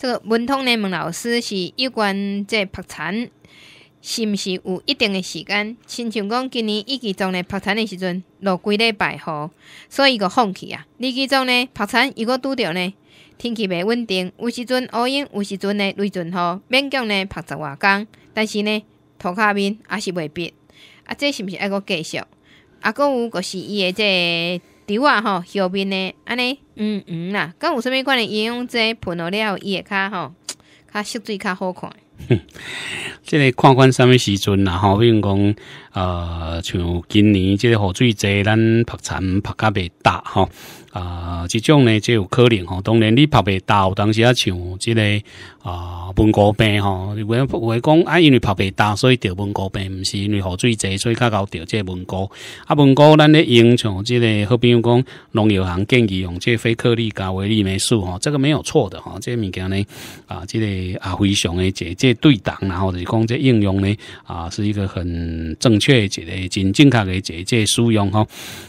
这个文通呢，问老师是有关这拍田是毋是有一定的时间？亲像讲今年一季中呢拍田的时阵落几礼拜雨，所以佮放弃啊。二季中呢拍田伊佮拄着呢天气袂稳定，有时阵乌阴，有时阵呢雷阵雨，勉强呢拍十外工，但是呢涂骹面还是袂变啊，这是毋是爱佮继续？啊，佮有佮是伊的这。是哇哈，下面呢，安尼，嗯嗯啦，敢有啥物款的营养剂喷落了，伊会较吼，较水较好看。即个看看啥物时阵啦，好，比如讲，呃，像今年即个雨水侪，咱拍产拍甲袂大吼。啊，这种呢就有可能吼。当然你泡白刀，当时啊像这个啊文蛤病吼。有为讲啊，因为拍白刀，所以得文蛤病，唔是因为河水侪，所以较高得这文蛤。啊，文蛤咱咧用像这个，好比讲农业行建议用这非克利加维利霉素吼，这个没有错的吼。这个物件呢啊，这个啊非常的这这对挡，然后就是讲这应用呢啊，是一个很正确一个真正确个这这使用吼。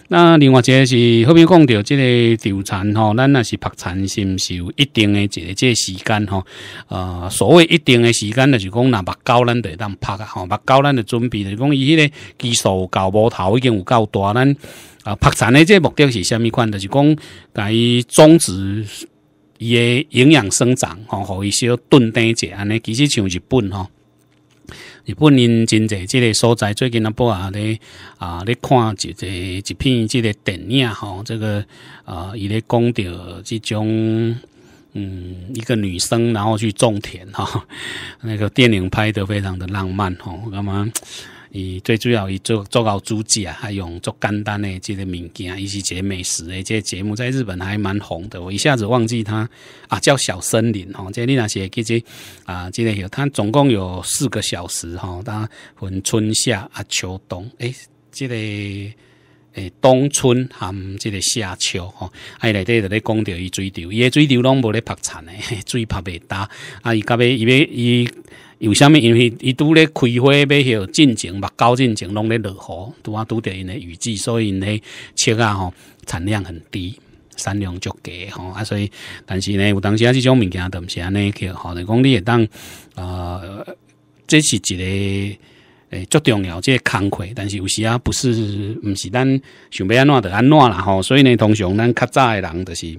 那另外一个是好比讲到这个。丢产吼，咱那是拍残，是毋是有一定的一个这时间吼。呃，所谓一定的时间著是讲若目胶咱会当拍啊，吼，目胶咱著准备，就是讲伊迄个基数够无头已经有够大，咱啊拍残的这目的是啥物款？就是讲伊种植伊诶营养生长吼，互伊小炖蛋者安尼，其实像日本吼。日本因真济，即个所在最近啊，波啊咧啊，咧看一个一片即个电影吼，这个啊，伊咧讲着这种嗯，一个女生然后去种田哈，那个电影拍得非常的浪漫吼，干嘛？伊最主要伊做做到主食啊，还用做简单的这个物件，伊是一个美食的这个节目，在日本还蛮红的。我一下子忘记他啊，叫小森林哈。这里那些这些啊，这个有他总共有四个小时哈，它分春夏啊秋冬。诶，这个诶，冬春含即个夏秋吼，啊伊内底这咧讲着伊水稻，伊水稻拢无咧拍产诶，水曝袂焦啊，伊到尾伊要伊。有啥物？因为伊拄咧开花，要许进情嘛，高进程拢咧落雨，拄啊拄着因的雨季，所以因咧树啊吼产量很低，产量足低吼啊。所以，但是呢，有当时啊，这种物件，都毋是安尼去，吼，你讲你也当呃，这是一个诶，足重要，这康亏。但是有时啊，不是，不是咱想要安怎的安怎啦吼。所以呢，通常咱较早的人就是。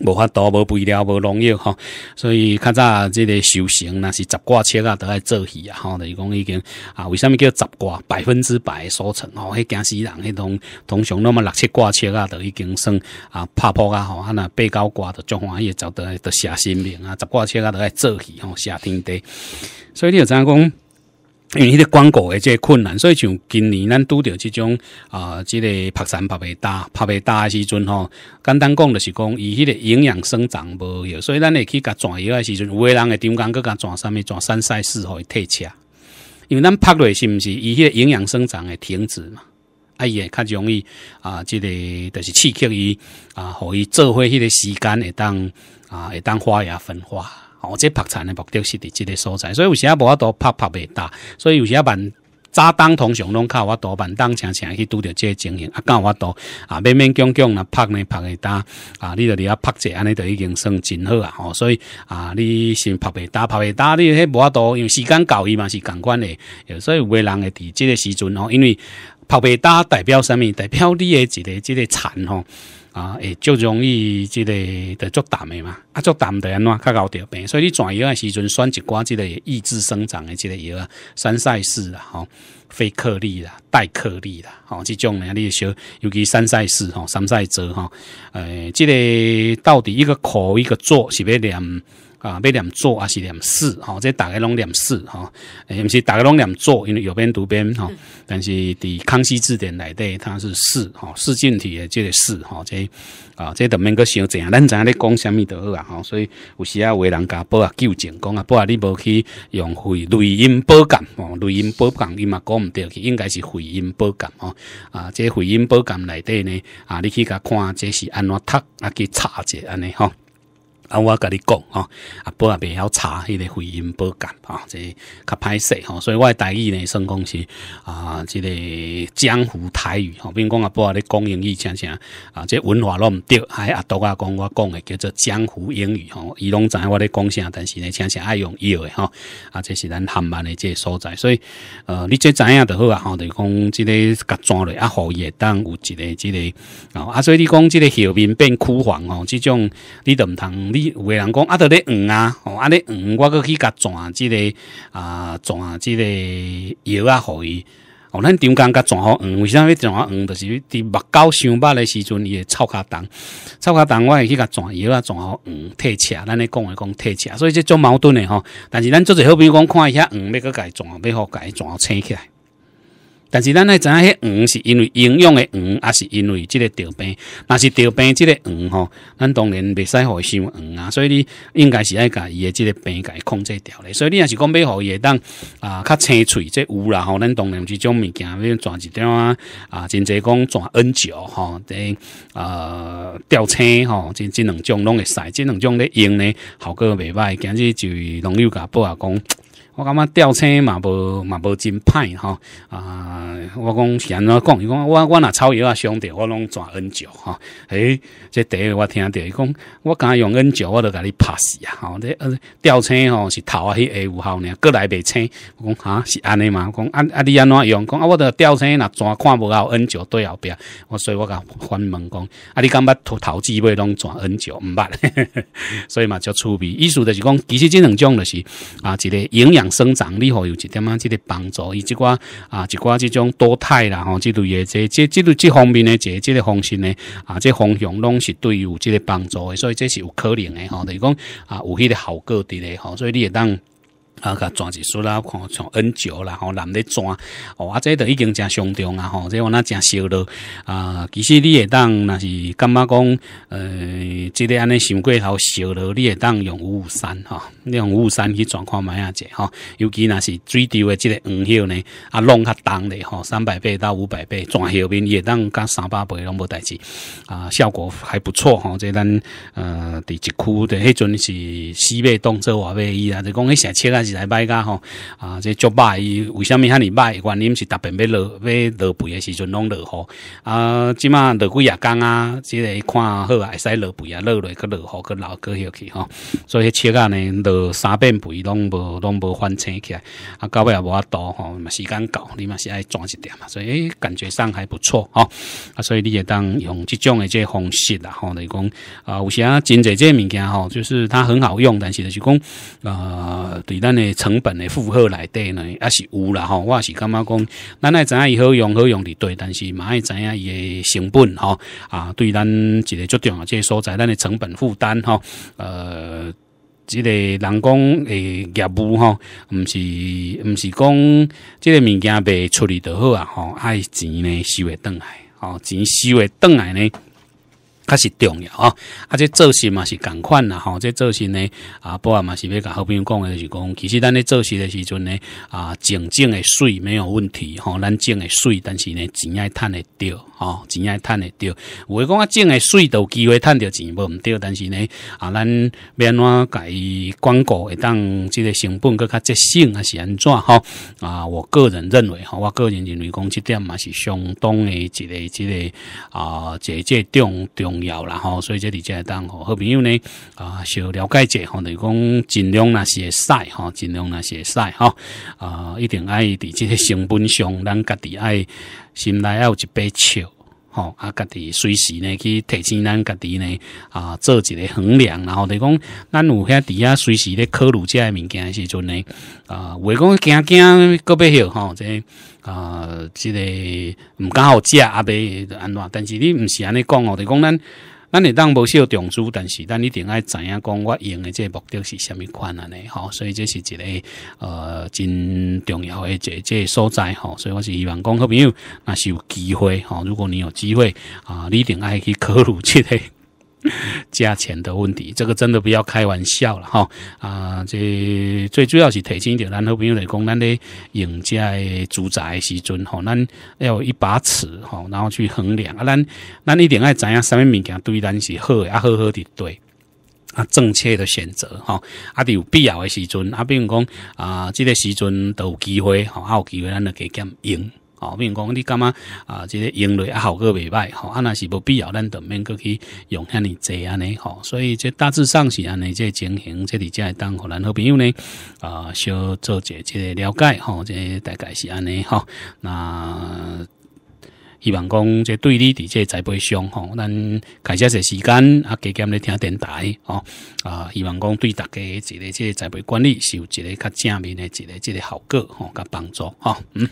无法度无肥料，无农药，吼，所以较早即个修行若是十挂车啊，都爱做戏啊，吼，著是讲已经啊，为什物叫十挂百分之百收成？吼？迄惊死人迄拢通常那么六七挂车啊，都已经算啊，拍破啊，吼，啊若八九挂的中央也走得都写心病啊，十挂车啊都爱做戏吼，写天地，所以你知影讲？因为迄个光果诶，即个困难，所以像今年咱拄着即种啊，即个拍山拍袂大，拍袂大诶时阵吼，简单讲就是讲伊迄个营养生长无，所以咱会去甲转药诶时阵，有诶人会点讲，搁甲转啥物，转山晒互伊退车，因为咱拍落是毋是伊迄个营养生长会停止嘛，啊伊会较容易啊，即个就是刺激伊啊，互伊做伙迄个时间会当啊，会当花芽分化。哦，这拍蚕的目的是伫这个所在，所以有时啊，法度拍拍袂大，所以有时啊，办炸灯通、常龙靠我多办灯、常常去拄着这个情形啊，干我多啊，勉勉强强啊，拍呢拍未大啊，你着里啊拍者，安尼就已经算真好啊。哦，所以啊，你先拍袂大，拍袂大，你迄我多，因为时间够伊嘛，是共款的，所以有的人会伫这个时阵哦，因为拍袂大代表什么？代表你的这个这个蚕哦啊，会就容易这个的做大嘛。啊足澹著安怎较贤着病所以你怎药诶时阵选一寡即个抑制生长诶即个药啊三赛四啦吼非克利啦带克利啦吼即种呢，你会晓尤其三赛四吼三赛哲吼诶即个到底一个苦一个作是要念啊要念作抑是念四吼这大概拢念四吼诶毋是大概拢念做因为右边拄边吼但是伫康熙字典内底它是四吼四进体诶即个四吼即、这啊这都免搁想怎样咱知影咧讲啥物都好啊吼，所以有时啊，为人家报啊救情讲啊报啊，你无去用回雷音保单，吼，雷音保单你嘛讲毋对去，应该是回音保单吼。啊，这回音保单内底呢，啊，你去甲看，这是安怎读啊，去查者安尼吼。啊，我甲你讲啊，阿波袂晓查迄个回音波感啊，这较歹势吼，所以我台语呢，算讲是啊，即个江湖台语吼，比如讲阿波啊咧讲英语，啥啥啊，即文化拢毋对，还阿都啊讲我讲诶叫做江湖英语吼，伊拢知影我咧讲啥，但是呢，诚实爱用伊诶吼，啊，这是咱汉文诶即个所在，所以呃，你最知影就好啊，吼，就讲即个甲落去啊，互伊会当有一个即个啊，啊，所以你讲即个后面变枯黄吼，即种你都毋通你。有为人讲啊，都咧黄啊，吼、啊咧黄，我个去甲转即个啊，转即个摇啊互伊。哦，咱中间甲转好黄？为啥物转黄？就是伫目睭伤捌的时阵，伊会臭脚重，臭脚重，我会去甲转摇啊转好黄，退车。咱咧讲诶讲退车，所以即种矛盾诶吼。但是咱做者好朋友讲，看一下黄要个改转，要好改转青起来。但是咱爱知影，迄黄是因为营养的黄，还是因为即个钓斑？若是钓斑，即个黄吼，咱当然袂使互伊伤黄啊。所以，应该是爱甲伊的即个病伊控制掉嘞。所以你若是讲互伊会当啊，较清脆，这有啦吼。咱当然即种物件要抓一点啊，啊，真济讲抓 N 九吼，等啊吊车吼，即即两种拢会使，即两种咧用咧效果袂歹。今日就农业甲报下讲。我感觉吊车嘛无嘛无真歹吼。啊！我讲是安怎讲？伊讲我我若草药啊伤着我拢转 N 久哈！哎，这第一个我听着伊讲，我敢用 N 九，我都甲你拍死啊！吼。这吊车吼是头啊迄 A 五号呢，过来袂车。我讲哈是安尼嘛？我讲啊啊你安怎用？讲啊我这吊车若转看无到 N 九对后壁，我所以我甲反问讲啊你感觉涂头资尾拢转 N 九？毋捌？所以嘛就趣味意思就是讲其实即两种就是啊，一个营养。生长力吼有一点啊，即个帮助，伊即寡啊，即寡即种多肽啦吼，即类诶，即即即类即方面呢，即即个方式呢，啊，即方向拢是对于即个帮助，所以这是有可能的吼。等于讲啊，有迄个效果伫咧吼，所以你也当。啊！甲转一输啦，看从 N 九啦，吼，懒的转，哦，啊，这个已经真相中啊，吼，这我那真烧了啊。其实你也当那是感觉讲？呃，这个安尼想过头烧了，你也当用五五三哈，你用五五三去转看买下子哈。尤其那是最低的这个黄叶呢，啊，弄较重的吼，三百倍到五百倍，转后面也当加三百倍拢无代志啊，效果还不错哈。这咱呃，一区的迄阵是西北动作话呗，伊啊，就讲迄些车啊来卖噶吼啊！这足卖伊，为什么遐尼卖？原因是特别要落要落肥的时阵拢落雨啊！即马落几日工啊！即个看好啊，使落肥啊，落落去落雨，阁老去下去吼。所以车啊呢，落三遍肥拢无拢无翻车起来啊！到尾也无啊多吼，时间到，你嘛是爱抓一点嘛。所以感觉上还不错吼啊！所以你也当用这种的这方式啦，吼来讲啊，有时啊，真侪这物件吼，就是它很好用，但是就是讲啊，对咱的。成本的负荷来底呢，也是有啦吼。我是感觉讲，咱爱影伊好用好用的对，但是嘛爱知影伊的成本吼啊，对咱一个足重要，即个所在咱的成本负担吼，呃，即个人工诶业务吼，毋是毋是讲即个物件袂处理得好啊，吼，爱钱呢，收会倒来，吼钱收会倒来呢。较是重要哦，啊，这做事嘛是共款啦，吼，这做事呢，啊，保安嘛是要甲好朋友讲的、就是讲，其实咱咧做事的时候呢，啊，静静的水没有问题，吼，咱静的水，但是呢，钱爱赚的着吼，钱爱赚着。有我讲啊，静的税都机会赚着钱，无毋着，但是呢，啊，咱免怎甲伊广告会当即个成本更加节省啊，是安怎吼。啊，我个人认为，哈，我个人认为，讲这点嘛是相当的一个一个啊，即这重重。要啦吼，所以这里就当和好朋友呢啊，小了解一下吼，等于讲尽量那些晒吼，尽量那些晒吼，啊，一定爱在这些成本上，咱家的爱心内要有一杯酒吼啊，家的随时呢去提醒咱家的呢啊做一个衡量，然后等讲咱有遐底下随时咧考鲁家的物件时阵呢啊，袂讲惊惊个别许吼这。啊，这个唔敢好食阿伯安怎？但是你唔是安尼讲哦，就讲咱，咱你当无需重订但是咱一定爱知影讲。我用的这目的是什物款啊？呢，吼，所以这是一个呃，真重要的这这所在吼。所以我是希望讲好朋友，那是有机会吼，如果你有机会啊，你一定爱去考虑即个。价 钱的问题，这个真的不要开玩笑了哈啊！这最主要是提醒着咱好朋友来讲，咱咧用家宅的时阵吼，咱要有一把尺吼，然后去衡量啊，咱咱一定要知影什么物件对咱是好，啊，好好的对啊，正确的选择吼，啊，有必要的时阵啊，比如讲啊，这个时阵都有机会吼，啊，有机会，咱就给减用哦，比如讲你感觉啊？即个用啊效果未歹吼，啊那是无必要，咱对面去用遐尼济安尼吼。所以即大致上是安尼，即情形即理会当互咱好朋友呢，啊，小做者即个了解吼，即个、大概是安尼哈。那，希望讲即对你伫即栽培上吼，咱开些些时间啊，加减咧听电台吼啊，希望讲对大家一个即栽培管理是有一个较正面的、一个即个效果吼，甲帮助吼。嗯。